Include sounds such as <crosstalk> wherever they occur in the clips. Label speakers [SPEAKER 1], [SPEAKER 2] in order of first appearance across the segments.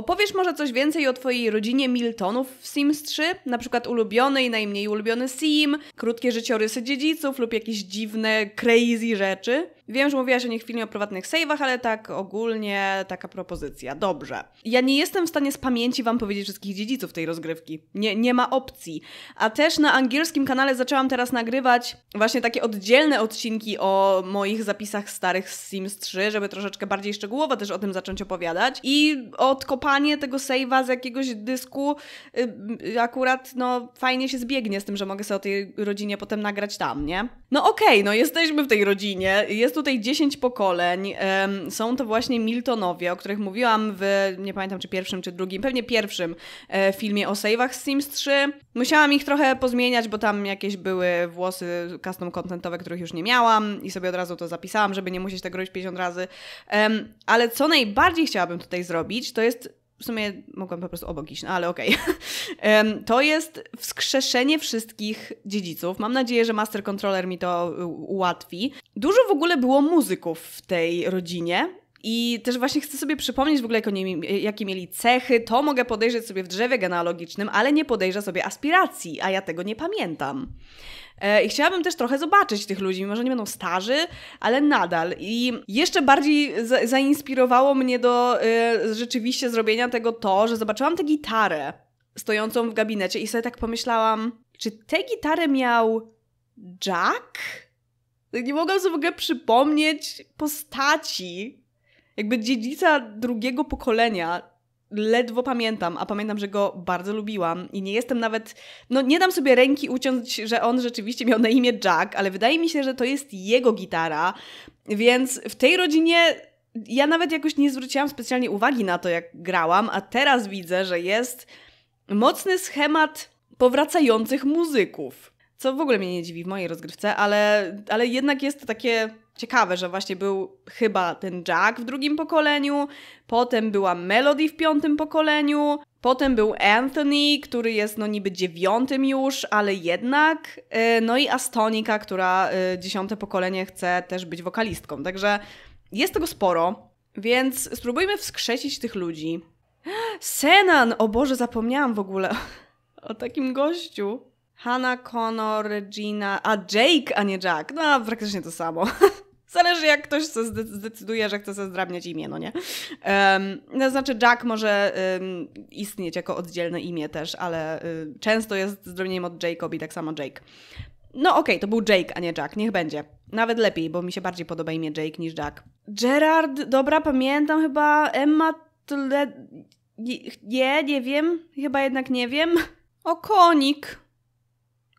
[SPEAKER 1] Opowiesz może coś więcej o Twojej rodzinie Miltonów w Sims 3, na przykład ulubiony i najmniej ulubiony Sim, krótkie życiorysy dziedziców lub jakieś dziwne, crazy rzeczy. Wiem, że mówiłaś o nich w o prywatnych save'ach, ale tak ogólnie taka propozycja. Dobrze. Ja nie jestem w stanie z pamięci Wam powiedzieć wszystkich dziedziców tej rozgrywki. Nie, nie ma opcji. A też na angielskim kanale zaczęłam teraz nagrywać właśnie takie oddzielne odcinki o moich zapisach starych z Sims 3, żeby troszeczkę bardziej szczegółowo też o tym zacząć opowiadać. I odkopałam kopanie tego save'a z jakiegoś dysku y, y, akurat no fajnie się zbiegnie z tym, że mogę sobie o tej rodzinie potem nagrać tam, nie? No okej, okay, no jesteśmy w tej rodzinie, jest tutaj 10 pokoleń, są to właśnie Miltonowie, o których mówiłam w, nie pamiętam czy pierwszym, czy drugim, pewnie pierwszym e, filmie o save'ach z Sims 3. Musiałam ich trochę pozmieniać, bo tam jakieś były włosy custom contentowe, których już nie miałam i sobie od razu to zapisałam, żeby nie musieć tego robić 50 razy. ale co najbardziej chciałabym tutaj zrobić, to jest w sumie mogłam po prostu obok iść, no ale okej. Okay. <laughs> to jest wskrzeszenie wszystkich dziedziców. Mam nadzieję, że Master Controller mi to ułatwi. Dużo w ogóle było muzyków w tej rodzinie. I też właśnie chcę sobie przypomnieć w ogóle, jakie mieli cechy. To mogę podejrzeć sobie w drzewie genealogicznym, ale nie podejrzę sobie aspiracji, a ja tego nie pamiętam. E, I chciałabym też trochę zobaczyć tych ludzi, mimo że nie będą starzy, ale nadal. I jeszcze bardziej zainspirowało mnie do e, rzeczywiście zrobienia tego to, że zobaczyłam tę gitarę stojącą w gabinecie i sobie tak pomyślałam, czy tę gitarę miał Jack? Nie mogłam sobie w ogóle przypomnieć postaci, jakby dziedzica drugiego pokolenia ledwo pamiętam, a pamiętam, że go bardzo lubiłam i nie jestem nawet, no nie dam sobie ręki uciąć, że on rzeczywiście miał na imię Jack, ale wydaje mi się, że to jest jego gitara, więc w tej rodzinie ja nawet jakoś nie zwróciłam specjalnie uwagi na to, jak grałam, a teraz widzę, że jest mocny schemat powracających muzyków. Co w ogóle mnie nie dziwi w mojej rozgrywce, ale, ale jednak jest to takie Ciekawe, że właśnie był chyba ten Jack w drugim pokoleniu, potem była Melody w piątym pokoleniu, potem był Anthony, który jest no niby dziewiątym już, ale jednak, e, no i Astonika, która e, dziesiąte pokolenie chce też być wokalistką. Także jest tego sporo, więc spróbujmy wskrzesić tych ludzi. <gasps> Senan! O Boże, zapomniałam w ogóle <laughs> o takim gościu. Hannah, Connor, Regina, a Jake, a nie Jack. No, praktycznie to samo. <laughs> Zależy jak ktoś se zdecyduje, że chce sobie zdrabniać imię, no nie? Um, to no znaczy Jack może um, istnieć jako oddzielne imię też, ale um, często jest zdrobnieniem od Jacob i tak samo Jake. No okej, okay, to był Jake, a nie Jack, niech będzie. Nawet lepiej, bo mi się bardziej podoba imię Jake niż Jack. Gerard, dobra, pamiętam chyba, Emma tle... Nie, nie wiem, chyba jednak nie wiem. O, konik.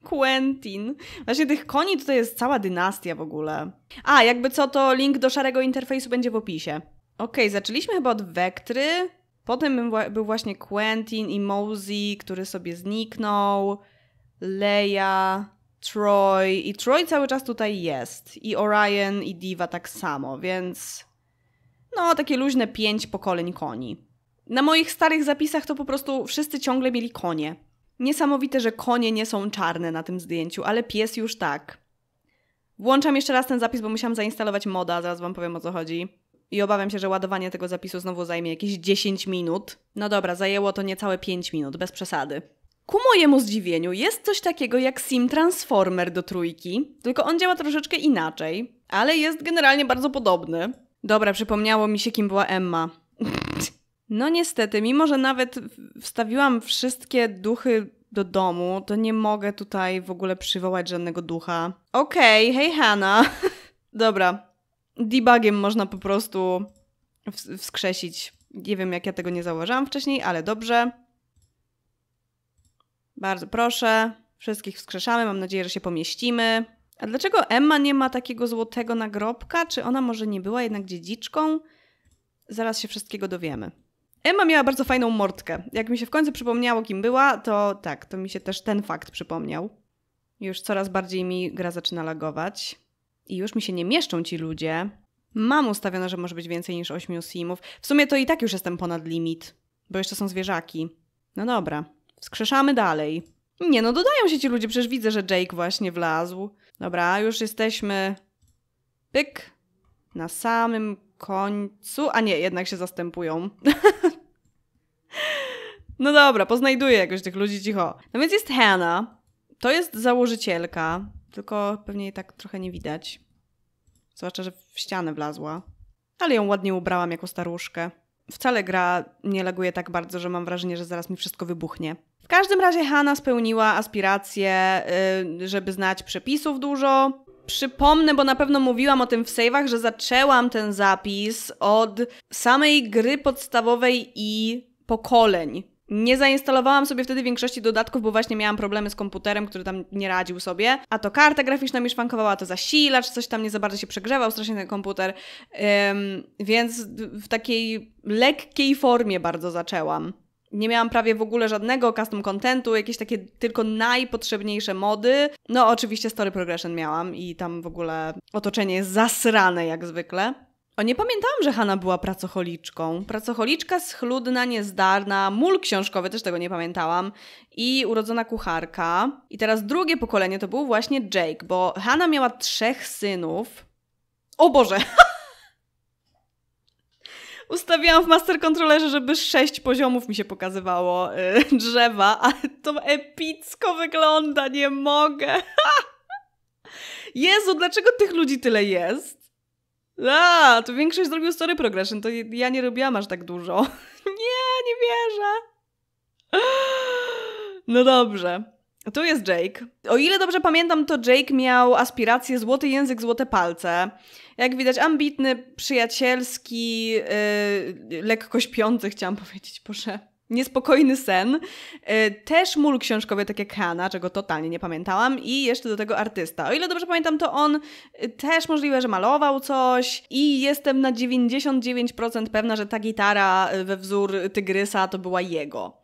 [SPEAKER 1] Quentin. Właśnie tych koni to jest cała dynastia w ogóle. A, jakby co, to link do szarego interfejsu będzie w opisie. Okej, okay, zaczęliśmy chyba od Wektry. Potem był właśnie Quentin i Mosey, który sobie zniknął. Leia, Troy. I Troy cały czas tutaj jest. I Orion, i Diva tak samo, więc... No, takie luźne pięć pokoleń koni. Na moich starych zapisach to po prostu wszyscy ciągle mieli konie. Niesamowite, że konie nie są czarne na tym zdjęciu, ale pies już tak. Włączam jeszcze raz ten zapis, bo musiałam zainstalować moda, zaraz wam powiem o co chodzi. I obawiam się, że ładowanie tego zapisu znowu zajmie jakieś 10 minut. No dobra, zajęło to niecałe 5 minut, bez przesady. Ku mojemu zdziwieniu jest coś takiego jak Sim Transformer do trójki, tylko on działa troszeczkę inaczej, ale jest generalnie bardzo podobny. Dobra, przypomniało mi się, kim była Emma. <laughs> No niestety, mimo że nawet wstawiłam wszystkie duchy do domu, to nie mogę tutaj w ogóle przywołać żadnego ducha. Okej, okay, hej Hanna. <laughs> Dobra, debugiem można po prostu wskrzesić. Nie wiem, jak ja tego nie zauważyłam wcześniej, ale dobrze. Bardzo proszę. Wszystkich wskrzeszamy. Mam nadzieję, że się pomieścimy. A dlaczego Emma nie ma takiego złotego nagrobka? Czy ona może nie była jednak dziedziczką? Zaraz się wszystkiego dowiemy. Emma miała bardzo fajną mordkę. Jak mi się w końcu przypomniało, kim była, to tak, to mi się też ten fakt przypomniał. Już coraz bardziej mi gra zaczyna lagować. I już mi się nie mieszczą ci ludzie. Mam ustawione, że może być więcej niż 8 simów. W sumie to i tak już jestem ponad limit, bo jeszcze są zwierzaki. No dobra, wskrzeszamy dalej. Nie no, dodają się ci ludzie, przecież widzę, że Jake właśnie wlazł. Dobra, już jesteśmy... Pyk. Na samym końcu. A nie, jednak się zastępują. <laughs> no dobra, poznajduję jakoś tych ludzi cicho. No więc jest Hannah. To jest założycielka, tylko pewnie jej tak trochę nie widać. Zwłaszcza, że w ścianę wlazła. Ale ją ładnie ubrałam jako staruszkę. Wcale gra nie laguje tak bardzo, że mam wrażenie, że zaraz mi wszystko wybuchnie. W każdym razie Hanna spełniła aspirację, y, żeby znać przepisów dużo, przypomnę, bo na pewno mówiłam o tym w save'ach, że zaczęłam ten zapis od samej gry podstawowej i pokoleń. Nie zainstalowałam sobie wtedy większości dodatków, bo właśnie miałam problemy z komputerem, który tam nie radził sobie. A to karta graficzna mi szwankowała, to zasilacz, coś tam nie za bardzo się przegrzewał, strasznie ten komputer. Um, więc w takiej lekkiej formie bardzo zaczęłam nie miałam prawie w ogóle żadnego custom contentu, jakieś takie tylko najpotrzebniejsze mody. No oczywiście Story Progression miałam i tam w ogóle otoczenie jest zasrane jak zwykle. O, nie pamiętałam, że Hanna była pracocholiczką. Pracocholiczka schludna, niezdarna, mól książkowy, też tego nie pamiętałam i urodzona kucharka. I teraz drugie pokolenie to był właśnie Jake, bo Hanna miała trzech synów. O Boże! <laughs> ustawiłam w master kontrolerze, żeby sześć poziomów mi się pokazywało y, <laughs> drzewa, ale to epicko wygląda, nie mogę. <laughs> Jezu, dlaczego tych ludzi tyle jest? A, to większość zrobił story progression, to ja nie robiłam aż tak dużo. <laughs> Nie, nie wierzę. <gasps> No dobrze. Tu jest Jake. O ile dobrze pamiętam, to Jake miał aspiracje złoty język, złote palce jak widać, ambitny, przyjacielski, yy, lekko śpiący, chciałam powiedzieć, proszę. Niespokojny sen, y, też mól książkowy, tak jak Hanna, czego totalnie nie pamiętałam, i jeszcze do tego artysta. O ile dobrze pamiętam, to on y, też możliwe, że malował coś, i jestem na 99% pewna, że ta gitara y, we wzór tygrysa to była jego.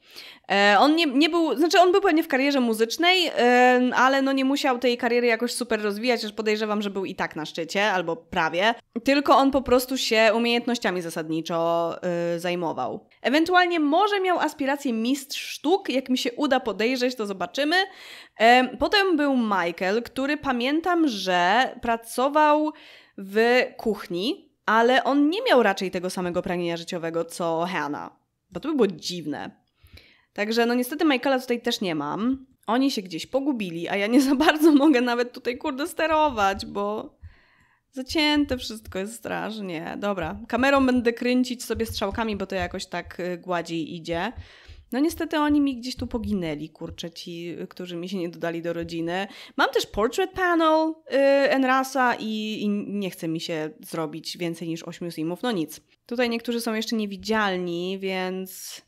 [SPEAKER 1] E, on nie, nie był, znaczy on był pewnie w karierze muzycznej, e, ale no nie musiał tej kariery jakoś super rozwijać, aż podejrzewam, że był i tak na szczycie, albo prawie. Tylko on po prostu się umiejętnościami zasadniczo e, zajmował. Ewentualnie może miał aspiracje mistrz sztuk, jak mi się uda podejrzeć, to zobaczymy. Potem był Michael, który pamiętam, że pracował w kuchni, ale on nie miał raczej tego samego pragnienia życiowego co Hannah, bo to by było dziwne. Także no niestety Michaela tutaj też nie mam. Oni się gdzieś pogubili, a ja nie za bardzo <laughs> mogę nawet tutaj kurde sterować, bo zacięte wszystko jest strasznie. Dobra, kamerą będę kręcić sobie strzałkami, bo to jakoś tak y, gładziej idzie. No niestety oni mi gdzieś tu poginęli, kurczę, ci, którzy mi się nie dodali do rodziny. Mam też portrait panel yy, Enrasa i, i, nie chce mi się zrobić więcej niż ośmiu simów, no nic. Tutaj niektórzy są jeszcze niewidzialni, więc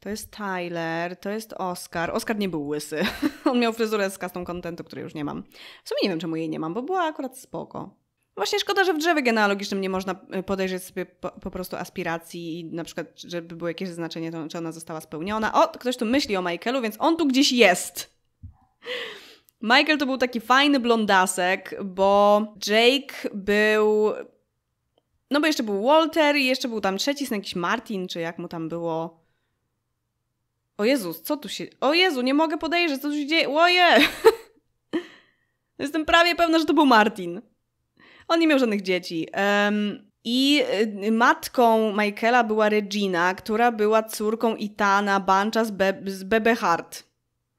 [SPEAKER 1] to jest Tyler, to jest Oscar. Oscar nie był łysy. <laughs> On miał fryzurę z kastą kontentu, której już nie mam. W sumie nie wiem, czemu jej nie mam, bo była akurat spoko. Właśnie szkoda, że w drzewie genealogicznym nie można y, podejrzeć sobie po, po, prostu aspiracji i na przykład, żeby było jakieś znaczenie, to, czy ona została spełniona. O, ktoś tu myśli o Michaelu, więc on tu gdzieś jest. Michael to był taki fajny blondasek, bo Jake był... No bo jeszcze był Walter i jeszcze był tam trzeci, jakiś Martin, czy jak mu tam było... O Jezus, co tu się... O Jezu, nie mogę podejrzeć, co tu się dzieje. Oje! <laughs> Jestem prawie pewna, że to był Martin. On nie miał żadnych dzieci. Um, I y, matką Michaela była Regina, która była córką Itana Bancha z, Be z Bebe Hart.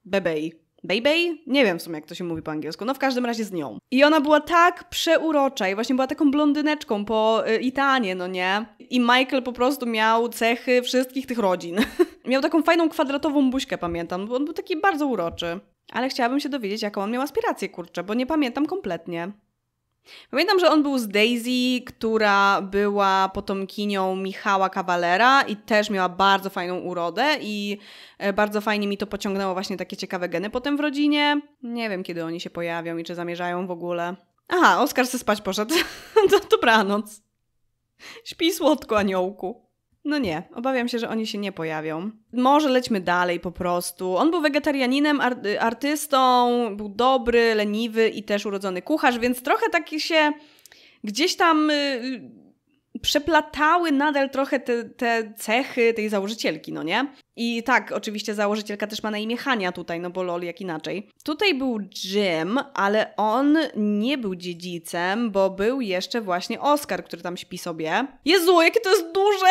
[SPEAKER 1] Bebej. Baby? Nie wiem w sumie, jak to się mówi po angielsku. No w każdym razie z nią. I ona była tak przeurocza i właśnie była taką blondyneczką po y, Itanie, no nie? I Michael po prostu miał cechy wszystkich tych rodzin. <laughs> miał taką fajną kwadratową buźkę, pamiętam, bo on był taki bardzo uroczy. Ale chciałabym się dowiedzieć, jaką on miał aspirację, kurczę, bo nie pamiętam kompletnie. Pamiętam, że on był z Daisy, która była potomkinią Michała Kawalera i też miała bardzo fajną urodę i e, bardzo fajnie mi to pociągnęło właśnie takie ciekawe geny potem w rodzinie. Nie wiem, kiedy oni się pojawią i czy zamierzają w ogóle. Aha, Oskar se spać poszedł. <laughs> No to dobranoc. Śpi słodko, aniołku. No nie, obawiam się, że oni się nie pojawią. Może lećmy dalej po prostu. On był wegetarianinem, artystą, był dobry, leniwy i też urodzony kucharz, więc trochę taki się gdzieś tam y, y, przeplatały nadal trochę te, te, cechy tej założycielki, no nie? I tak, oczywiście założycielka też ma na imię Hania tutaj, no bo lol, jak inaczej. Tutaj był Jim, ale on nie był dziedzicem, bo był jeszcze właśnie Oscar, który tam śpi sobie. Jezu, jakie to jest duże!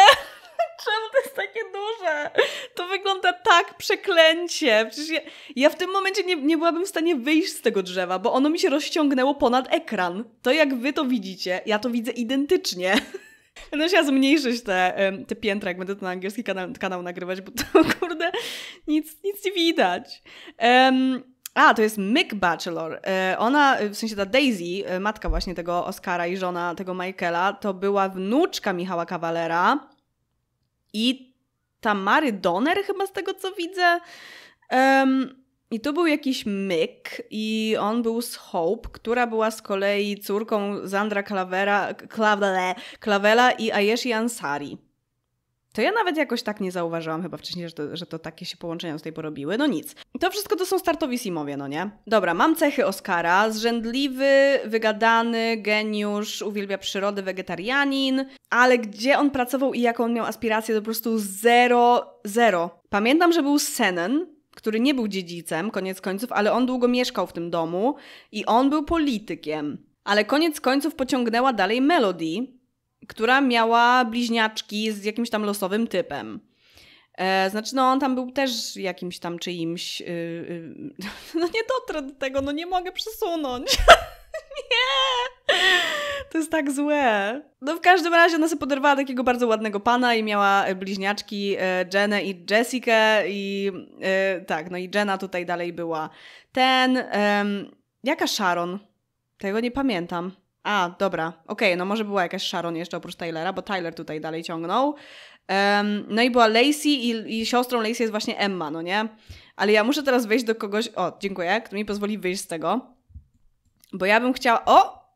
[SPEAKER 1] takie duże. To wygląda tak przeklęcie. Przecież ja, ja w tym momencie nie, nie byłabym w stanie wyjść z tego drzewa, bo ono mi się rozciągnęło ponad ekran. To jak wy to widzicie, ja to widzę identycznie. <laughs> no musiała zmniejszyć te, te piętra, jak będę to na angielski kanał, kanał nagrywać, bo to <laughs> kurde, nic, nic nie widać. Um, a, to jest Mick Bachelor. E, ona, w sensie ta Daisy, e, matka właśnie tego Oscara i żona tego Michaela, to była wnuczka Michała Kawalera i Tamary Donner, chyba z tego co widzę. Um, I to był jakiś myk, i on był z Hope, która była z kolei córką Zandra Klavera, Klavela i Ayeshi Ansari to ja nawet jakoś tak nie zauważyłam chyba wcześniej, że to, że to takie się połączenia z tej porobiły. No nic. To wszystko to są startowi Simowie, no nie? Dobra, mam cechy Oscara. Zrzędliwy, wygadany, geniusz, uwielbia przyrodę, wegetarianin, ale gdzie on pracował i jaką on miał aspirację, to po prostu zero, zero. Pamiętam, że był Senen, który nie był dziedzicem, koniec końców, ale on długo mieszkał w tym domu i on był politykiem. Ale koniec końców pociągnęła dalej Melody, która miała bliźniaczki z jakimś tam losowym typem. E, znaczy, no on tam był też jakimś tam czyimś. Y, y, <laughs> no nie dotrę do tego, no nie mogę przesunąć. <laughs> nie! To jest tak złe. No w każdym razie ona sobie poderwała takiego bardzo ładnego pana i miała e, bliźniaczki e, Jenę i Jessica i tak, no i Jenna tutaj dalej była. Ten, jaka Sharon? Tego nie pamiętam. A, dobra, okej, okay, no może była jakaś Sharon jeszcze oprócz Taylora, bo Tyler tutaj dalej ciągnął. Um, no i była Lacey i, i siostrą Lacey jest właśnie Emma, no nie? Ale ja muszę teraz wejść do kogoś, o, dziękuję, kto mi pozwoli wyjść z tego. Bo ja bym chciała, o!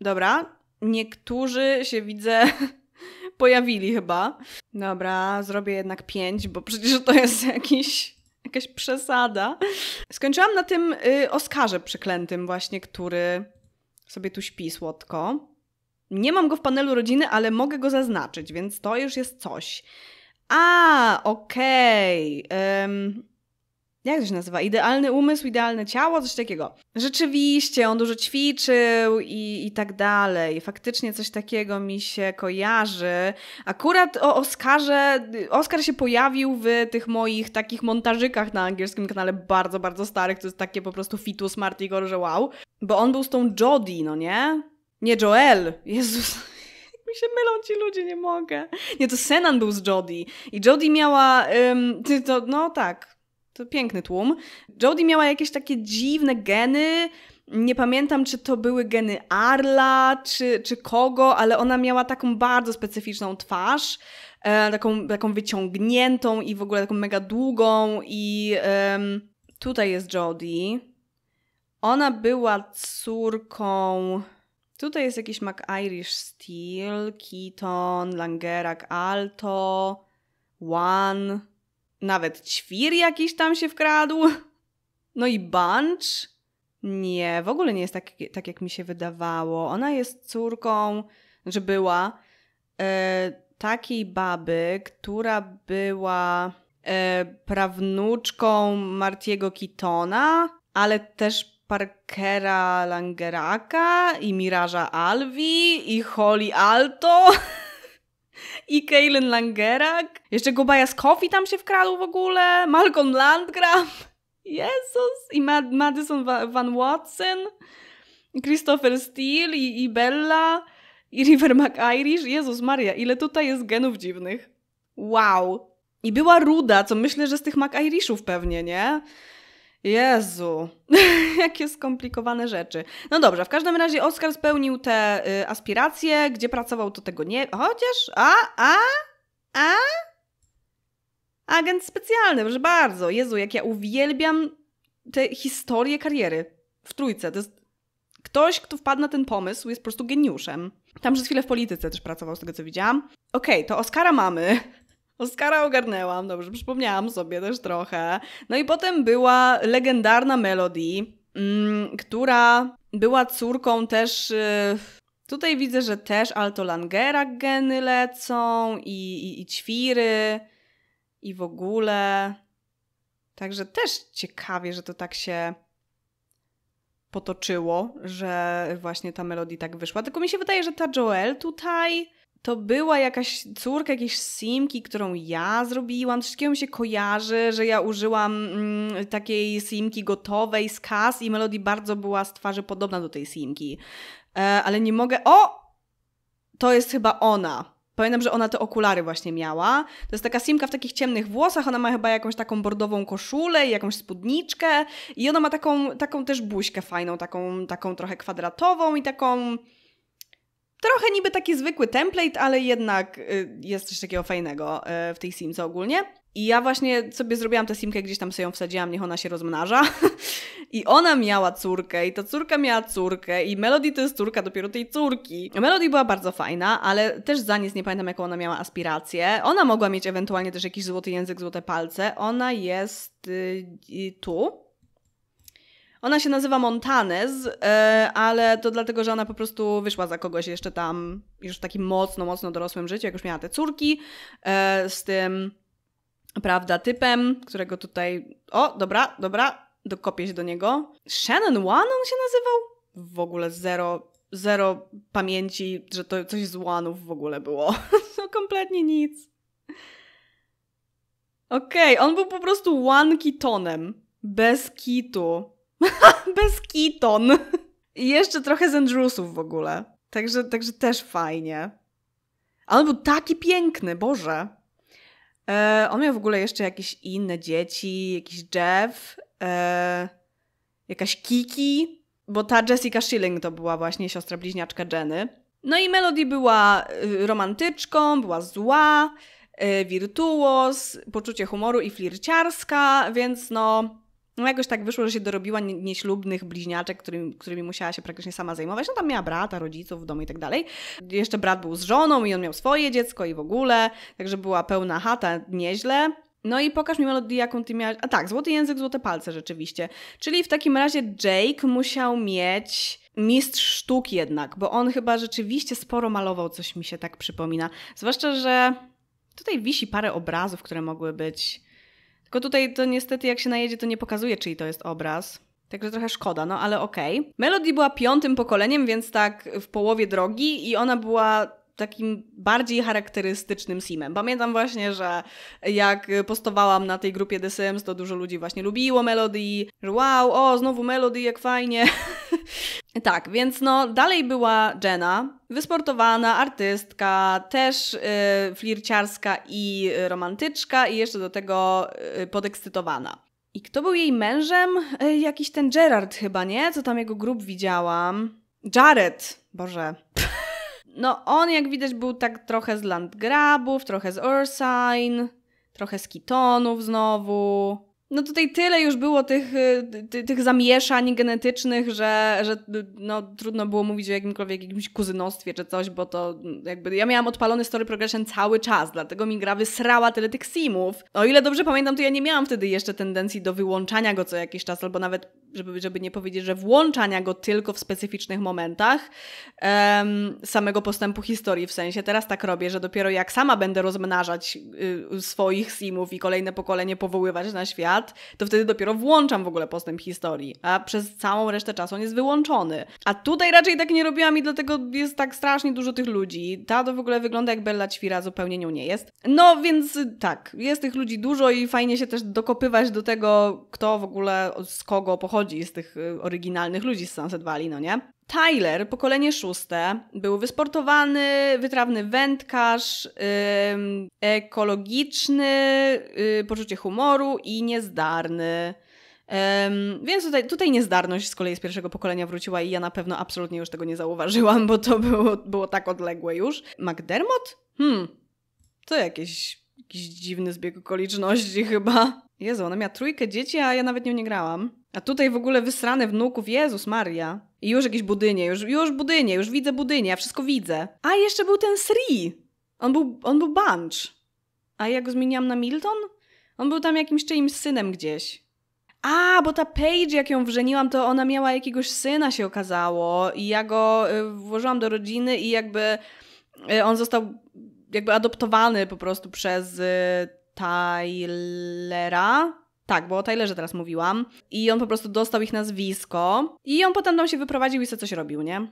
[SPEAKER 1] Dobra, niektórzy się widzę <laughs> pojawili chyba. Dobra, zrobię jednak pięć, bo przecież to jest <laughs> jakiś jakaś przesada. Skończyłam na tym y, Oskarze przeklętym właśnie, który sobie tu śpi słodko. Nie mam go w panelu rodziny, ale mogę go zaznaczyć, więc to już jest coś. A, okej. Okay jak to się nazywa? Idealny umysł, idealne ciało, coś takiego. Rzeczywiście, on dużo ćwiczył i, i tak dalej. Faktycznie coś takiego mi się kojarzy. Akurat o Oscarze, Oscar się pojawił w tych moich takich montażykach na angielskim kanale, bardzo, bardzo starych, to jest takie po prostu fitus Martigor, że wow. Bo on był z tą Jodie, no nie? Nie Joel, Jezus <laughs> mi się mylą ci ludzie, nie mogę. Nie, to Senan był z Jodie i Jodie miała, ym, to, no tak, to piękny tłum. Jodie miała jakieś takie dziwne geny. Nie pamiętam, czy to były geny Arla, czy, czy kogo, ale ona miała taką bardzo specyficzną twarz, e, taką, taką wyciągniętą i w ogóle taką mega długą. I e, tutaj jest Jodie. Ona była córką. Tutaj jest jakiś Irish Steel, Keaton, Langerak Alto, One. Nawet ćwir jakiś tam się wkradł. No i Bunch? Nie, w ogóle nie jest tak, tak jak mi się wydawało. Ona jest córką, że była e, takiej baby, która była e, prawnuczką Martiego Kitona, ale też Parkera Langeraka i Miraża Alvi i Holly Alto. <laughs> i Kalen Langerak. Jeszcze Gobajas Coffee tam się wkradł w ogóle. Malcolm Landgraf, <laughs> Jezus. I Mad Madison Van Watson. Christopher Steele i, i Bella. I River McIrish. Jezus Maria, ile tutaj jest genów dziwnych. Wow. I była ruda, co myślę, że z tych McIrishów pewnie, nie? Jezu, <laughs> jakie skomplikowane rzeczy. No dobrze, w każdym razie Oscar spełnił te y, aspiracje, gdzie pracował to tego nie... Chociaż... A, a, a... Agent specjalny, proszę bardzo. Jezu, jak ja uwielbiam te historie kariery w trójce. To jest... Ktoś, kto wpadł na ten pomysł, jest po prostu geniuszem. Tam przez chwilę w polityce też pracował, z tego co widziałam. Okej, okay, to Oscara mamy. Oscara ogarnęłam, dobrze, przypomniałam sobie też trochę. No i potem była legendarna Melody, mm, która była córką też... Yy, tutaj widzę, że też Alto Langera geny lecą i, i, i ćwiry i w ogóle. Także też ciekawie, że to tak się potoczyło, że właśnie ta melodia tak wyszła. Tylko mi się wydaje, że ta Joel tutaj to była jakaś córka jakiejś simki, którą ja zrobiłam. Wszystkiego mi się kojarzy, że ja użyłam mm, takiej simki gotowej z kas i melodii bardzo była z twarzy podobna do tej simki. E, ale nie mogę... O! To jest chyba ona. Pamiętam, że ona te okulary właśnie miała. To jest taka simka w takich ciemnych włosach, ona ma chyba jakąś taką bordową koszulę i jakąś spódniczkę i ona ma taką, taką też buźkę fajną, taką, taką trochę kwadratową i taką Trochę niby taki zwykły template, ale jednak y, jest coś takiego fajnego y, w tej simce ogólnie. I ja właśnie sobie zrobiłam tę simkę, gdzieś tam sobie ją wsadziłam, niech ona się rozmnaża. <laughs> I ona miała córkę, i ta córka miała córkę, i Melody to jest córka dopiero tej córki. Melody była bardzo fajna, ale też za nic nie pamiętam, jaką ona miała aspirację. Ona mogła mieć ewentualnie też jakiś złoty język, złote palce. Ona jest y, tu. Ona się nazywa Montanez, e, ale to dlatego, że ona po prostu wyszła za kogoś jeszcze tam, już w takim mocno, mocno dorosłym życiu, jak już miała te córki e, z tym, prawda, typem, którego tutaj. O, dobra, dobra, dokopię się do niego. Shannon One on się nazywał? W ogóle zero, zero pamięci, że to coś z One'ów w ogóle było. <laughs> no kompletnie nic. Okej, okay, on był po prostu One Kitonem. Bez kitu. <laughs> Bez kiton. I jeszcze trochę z Andrewsów w ogóle. Także, także też fajnie. Ale był taki piękny, Boże. E, on miał w ogóle jeszcze jakieś inne dzieci, jakiś Jeff, e, jakaś Kiki, bo ta Jessica Schilling to była właśnie siostra bliźniaczka Jenny. No i Melody była y, romantyczką, była zła, y, wirtuos, poczucie humoru i flirciarska, więc no no jakoś tak wyszło, że się dorobiła nieślubnych bliźniaczek, którymi, którymi musiała się praktycznie sama zajmować. No tam miała brata, rodziców w domu i tak dalej. Jeszcze brat był z żoną i on miał swoje dziecko i w ogóle, także była pełna chata, nieźle. No i pokaż mi melodię, jaką ty miałaś. A tak, złoty język, złote palce rzeczywiście. Czyli w takim razie Jake musiał mieć mistrz sztuk jednak, bo on chyba rzeczywiście sporo malował, coś mi się tak przypomina. Zwłaszcza, że tutaj wisi parę obrazów, które mogły być tylko tutaj to niestety jak się najedzie, to nie pokazuje, czyj to jest obraz. Także trochę szkoda, no ale okej. Okay. Melody była piątym pokoleniem, więc tak w połowie drogi i ona była takim bardziej charakterystycznym simem. Pamiętam właśnie, że jak postowałam na tej grupie The Sims, to dużo ludzi właśnie lubiło Melody, że wow, o, znowu Melody, jak fajnie. <laughs> tak, więc no dalej była Jenna, wysportowana, artystka, też yy, flirciarska i romantyczka i jeszcze do tego y, podekscytowana. I kto był jej mężem? Y, jakiś ten Gerard chyba, nie? Co tam jego grób widziałam? Jared! Boże. No on jak widać był tak trochę z Landgrabów, trochę z Ursine, trochę z Kitonów znowu. No tutaj tyle już było tych, y, ty, tych zamieszań genetycznych, że, że no, trudno było mówić o jakimkolwiek jakimś kuzynostwie czy coś, bo to jakby ja miałam odpalony story progression cały czas, dlatego mi gra wysrała tyle tych simów. O ile dobrze pamiętam, to ja nie miałam wtedy jeszcze tendencji do wyłączania go co jakiś czas, albo nawet, żeby, żeby nie powiedzieć, że włączania go tylko w specyficznych momentach um, samego postępu historii. W sensie teraz tak robię, że dopiero jak sama będę rozmnażać y, swoich simów i kolejne pokolenie powoływać na świat, lat, to wtedy dopiero włączam w ogóle postęp historii, a przez całą resztę czasu on jest wyłączony. A tutaj raczej tak nie robiłam i dlatego jest tak strasznie dużo tych ludzi. Ta to w ogóle wygląda jak Bella Ćwira, zupełnie nią nie jest. No więc y, tak, jest tych ludzi dużo i fajnie się też dokopywać do tego, kto w ogóle z kogo pochodzi, z tych y, oryginalnych ludzi z Sunset Valley, no nie? Tyler, pokolenie szóste, był wysportowany, wytrawny wędkarz, yy, ekologiczny, yy, poczucie humoru i niezdarny. Um, więc tutaj, tutaj niezdarność z kolei z pierwszego pokolenia wróciła i ja na pewno absolutnie już tego nie zauważyłam, bo to było, było tak odległe już. McDermott? Hmm, to jakieś jakiś dziwny zbieg okoliczności <laughs> chyba. Jezu, ona miała trójkę dzieci, a ja nawet nią nie grałam. A tutaj w ogóle wysrane wnuków, Jezus Maria. I już jakieś budynie, już, już budynie, już widzę budynie, ja wszystko widzę. A jeszcze był ten Sri. On był, on był Bunch. A ja go zmieniłam na Milton? On był tam jakimś czyimś synem gdzieś. A, bo ta Paige, jak ją wrzeniłam, to ona miała jakiegoś syna, się okazało. I ja go y, włożyłam do rodziny i jakby y, on został jakby adoptowany po prostu przez y, Tylera. Tak, bo o Tylerze teraz mówiłam. I on po prostu dostał ich nazwisko. I on potem tam się wyprowadził i sobie coś robił, nie?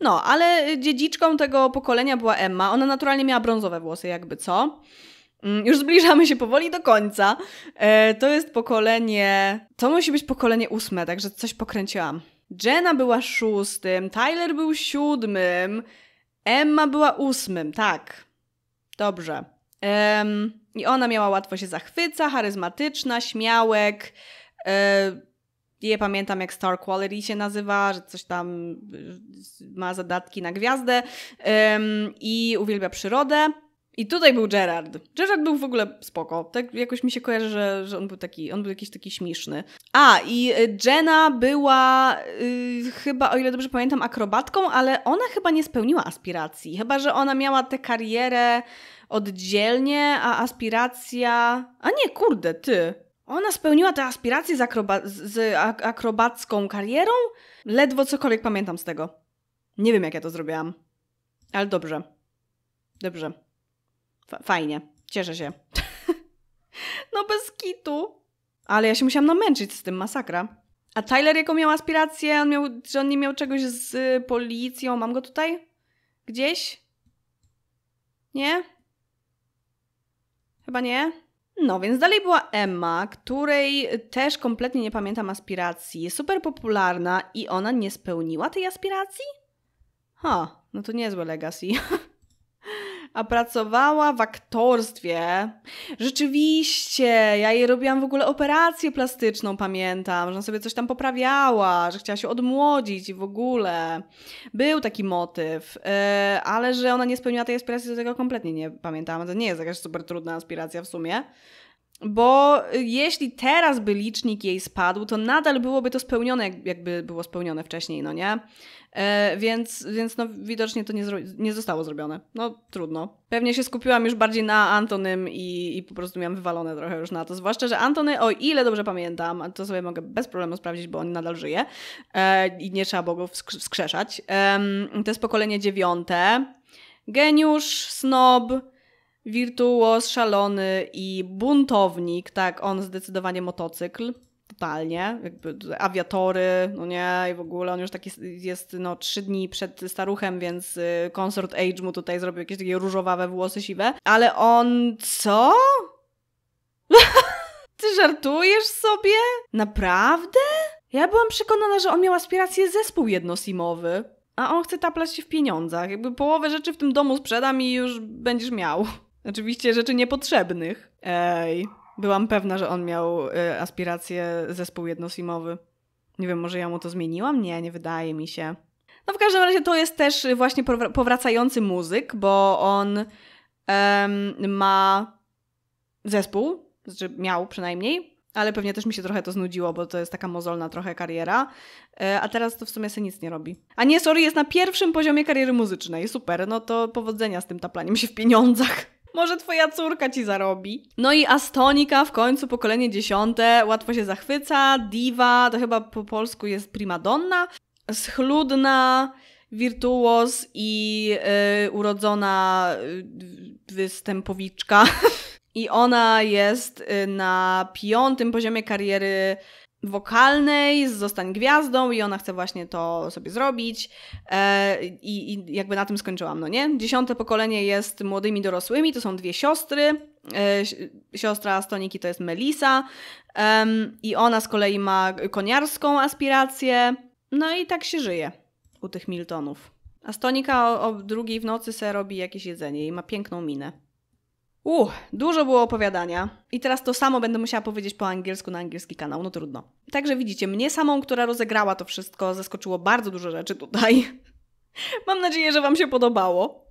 [SPEAKER 1] No, ale y, dziedziczką tego pokolenia była Emma. Ona naturalnie miała brązowe włosy, jakby co. Mm, już zbliżamy się powoli do końca. E, to jest pokolenie. To musi być pokolenie ósme, także coś pokręciłam. Jenna była szóstym, Tyler był siódmym, Emma była ósmym, tak. Dobrze. Um, I ona miała łatwo się zachwyca, charyzmatyczna, śmiałek. Nie pamiętam, jak Star Quality się nazywa, że coś tam y, ma zadatki na gwiazdę um, i uwielbia przyrodę. I tutaj był Gerard. Gerard był w ogóle spoko. Tak jakoś mi się kojarzy, że, że on był taki, on był jakiś taki śmieszny. A, i y, Jenna była yy, chyba, o ile dobrze pamiętam, akrobatką, ale ona chyba nie spełniła aspiracji. Chyba, że ona miała tę karierę oddzielnie, a aspiracja... A nie, kurde, ty. Ona spełniła te aspiracje z, akroba... z akrobacką karierą? Ledwo cokolwiek pamiętam z tego. Nie wiem, jak ja to zrobiłam. Ale dobrze. Dobrze fajnie, cieszę się. <laughs> no bez kitu. Ale ja się musiałam namęczyć z tym, masakra. A Tyler jaką miał aspirację? On miał, że on nie miał czegoś z policją. Mam go tutaj? Gdzieś? Nie? Chyba nie. No, więc dalej była Emma, której też kompletnie nie pamiętam aspiracji. Jest super popularna i ona nie spełniła tej aspiracji? Ha, no to niezłe legacy. <laughs> a pracowała w aktorstwie. Rzeczywiście, ja jej robiłam w ogóle operację plastyczną, pamiętam, że ona sobie coś tam poprawiała, że chciała się odmłodzić i w ogóle. Był taki motyw, yy, ale że ona nie spełniła tej aspiracji, do tego kompletnie nie pamiętam. To nie jest jakaś super trudna aspiracja w sumie. Bo jeśli teraz by licznik jej spadł, to nadal byłoby to spełnione, jakby było spełnione wcześniej, no nie? E, więc więc no, widocznie to nie, nie zostało zrobione. No trudno. Pewnie się skupiłam już bardziej na Antonym i, i po prostu miałam wywalone trochę już na to. Zwłaszcza, że Antony, o ile dobrze pamiętam, to sobie mogę bez problemu sprawdzić, bo on nadal żyje e, i nie trzeba było go wsk wskrzeszać. E, to jest pokolenie dziewiąte. Geniusz, snob wirtuoz szalony i buntownik, tak, on zdecydowanie motocykl, totalnie, jakby awiatory, no nie, i w ogóle on już taki jest, no, trzy dni przed staruchem, więc y, konsort Age mu tutaj zrobił jakieś takie różowawe włosy siwe, ale on co? <laughs> Ty żartujesz sobie? Naprawdę? Ja byłam przekonana, że on miał aspiracje zespół jednosimowy. A on chce taplać się w pieniądzach. Jakby połowę rzeczy w tym domu sprzedam i już będziesz miał. Oczywiście rzeczy niepotrzebnych. Ej, byłam pewna, że on miał e, aspiracje zespół jednosimowy. Nie wiem, może ja mu to zmieniłam? Nie, nie wydaje mi się. No w każdym razie to jest też właśnie powracający muzyk, bo on em, ma zespół, znaczy miał przynajmniej, ale pewnie też mi się trochę to znudziło, bo to jest taka mozolna trochę kariera, e, a teraz to w sumie się nic nie robi. A nie, sorry, jest na pierwszym poziomie kariery muzycznej, super, no to powodzenia z tym taplaniem się w pieniądzach. Może twoja córka ci zarobi. No i Astonika, w końcu pokolenie dziesiąte, łatwo się zachwyca, diva, to chyba po polsku jest primadonna, schludna, wirtuos i yy, urodzona yy, występowiczka. <laughs> I ona jest y, na piątym poziomie kariery wokalnej, z Zostań Gwiazdą i ona chce właśnie to sobie zrobić e, i, i, jakby na tym skończyłam, no nie? Dziesiąte pokolenie jest młodymi dorosłymi, to są dwie siostry, e, siostra Stoniki to jest Melisa e, i ona z kolei ma koniarską aspirację, no i tak się żyje u tych Miltonów. A Stonika o, o drugiej w nocy se robi jakieś jedzenie i ma piękną minę. Uh, dużo było opowiadania. I teraz to samo będę musiała powiedzieć po angielsku na angielski kanał, no trudno. Także widzicie, mnie samą, która rozegrała to wszystko, zaskoczyło bardzo dużo rzeczy tutaj. <laughs> Mam nadzieję, że Wam się podobało.